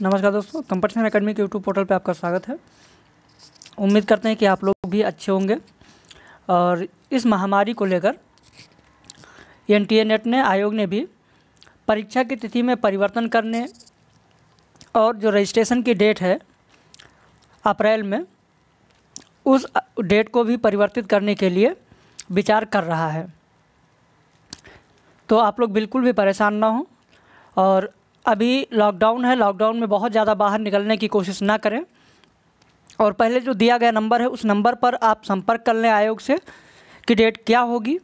नमस्कार दोस्तों competition academy के यूट्यूब पोर्टल पर आपका स्वागत है उम्मीद करते हैं कि आप लोग भी अच्छे होंगे और इस महामारी को लेकर एन नेट ने आयोग ने भी परीक्षा की तिथि में परिवर्तन करने और जो रजिस्ट्रेशन की डेट है अप्रैल में उस डेट को भी परिवर्तित करने के लिए विचार कर रहा है तो आप लोग बिल्कुल भी परेशान ना हों और अभी लॉकडाउन है लॉकडाउन में बहुत ज़्यादा बाहर निकलने की कोशिश ना करें और पहले जो दिया गया नंबर है उस नंबर पर आप संपर्क कर लें आयोग से कि डेट क्या होगी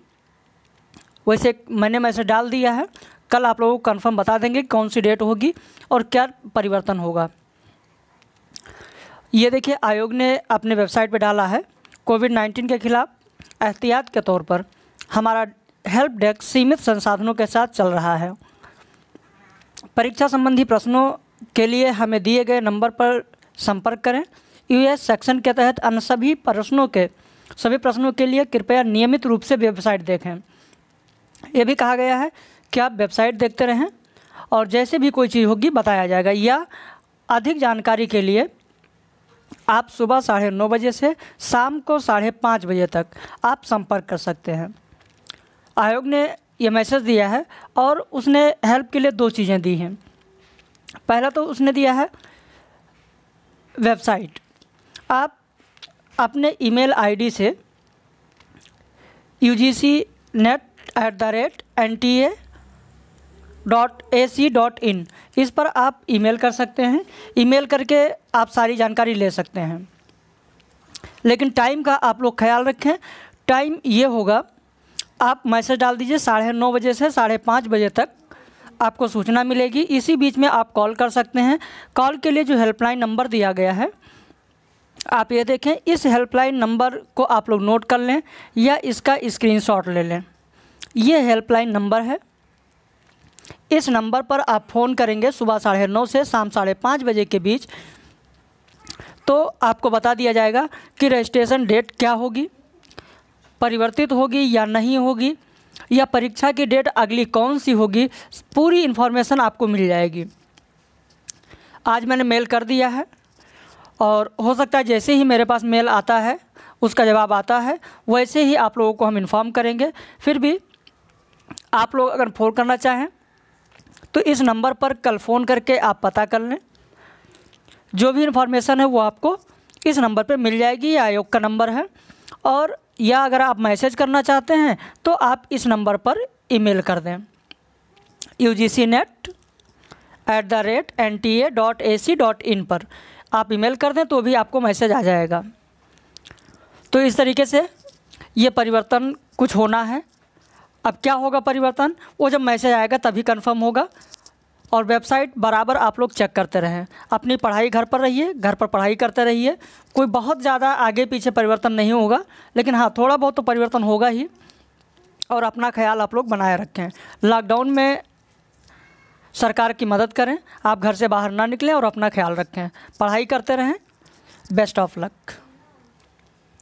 वैसे मैंने मैसेज डाल दिया है कल आप लोगों को कन्फर्म बता देंगे कौन सी डेट होगी और क्या परिवर्तन होगा ये देखिए आयोग ने अपने वेबसाइट पर डाला है कोविड नाइन्टीन के खिलाफ एहतियात के तौर पर हमारा हेल्प डेस्क सीमित संसाधनों के साथ चल रहा है परीक्षा संबंधी प्रश्नों के लिए हमें दिए गए नंबर पर संपर्क करें यूएस सेक्शन के तहत अन्य सभी प्रश्नों के सभी प्रश्नों के लिए कृपया नियमित रूप से वेबसाइट देखें यह भी कहा गया है कि आप वेबसाइट देखते रहें और जैसे भी कोई चीज़ होगी बताया जाएगा या अधिक जानकारी के लिए आप सुबह साढ़े नौ बजे से शाम को साढ़े पाँच बजे तक आप संपर्क कर सकते हैं आयोग ने ये मैसेज दिया है और उसने हेल्प के लिए दो चीज़ें दी हैं पहला तो उसने दिया है वेबसाइट आप अपने ईमेल आईडी से U G C net at the rate N T A dot A C dot in इस पर आप ईमेल कर सकते हैं ईमेल करके आप सारी जानकारी ले सकते हैं लेकिन टाइम का आप लोग ख्याल रखें टाइम ये होगा आप मैसेज डाल दीजिए साढ़े नौ बजे से साढ़े पाँच बजे तक आपको सूचना मिलेगी इसी बीच में आप कॉल कर सकते हैं कॉल के लिए जो हेल्पलाइन नंबर दिया गया है आप ये देखें इस हेल्पलाइन नंबर को आप लोग नोट कर लें या इसका स्क्रीनशॉट ले लें ये हेल्पलाइन नंबर है इस नंबर पर आप फ़ोन करेंगे सुबह साढ़े नौ से शाम साढ़े पाँच बजे के बीच तो आपको बता दिया जाएगा कि रजिस्ट्रेशन डेट क्या होगी परिवर्तित होगी या नहीं होगी या परीक्षा की डेट अगली कौन सी होगी पूरी इन्फॉर्मेशन आपको मिल जाएगी आज मैंने मेल कर दिया है और हो सकता है जैसे ही मेरे पास मेल आता है उसका जवाब आता है वैसे ही आप लोगों को हम इन्फॉर्म करेंगे फिर भी आप लोग अगर फ़ोन करना चाहें तो इस नंबर पर कल फ़ोन करके आप पता कर लें जो भी इन्फॉर्मेशन है वो आपको इस नंबर पर मिल जाएगी आयोग का नंबर है और या अगर आप मैसेज करना चाहते हैं तो आप इस नंबर पर ईमेल कर दें U G C net at the rate N T A dot A C dot in पर आप ईमेल कर दें तो भी आपको मैसेज आ जाएगा तो इस तरीके से ये परिवर्तन कुछ होना है अब क्या होगा परिवर्तन वो जब मैसेज आएगा तभी कंफर्म होगा और वेबसाइट बराबर आप लोग चेक करते रहें अपनी पढ़ाई घर पर रहिए घर पर पढ़ाई करते रहिए कोई बहुत ज़्यादा आगे पीछे परिवर्तन नहीं होगा लेकिन हाँ थोड़ा बहुत तो परिवर्तन होगा ही और अपना ख्याल आप लोग बनाए रखें लॉकडाउन में सरकार की मदद करें आप घर से बाहर ना निकलें और अपना ख्याल रखें पढ़ाई करते रहें बेस्ट ऑफ लक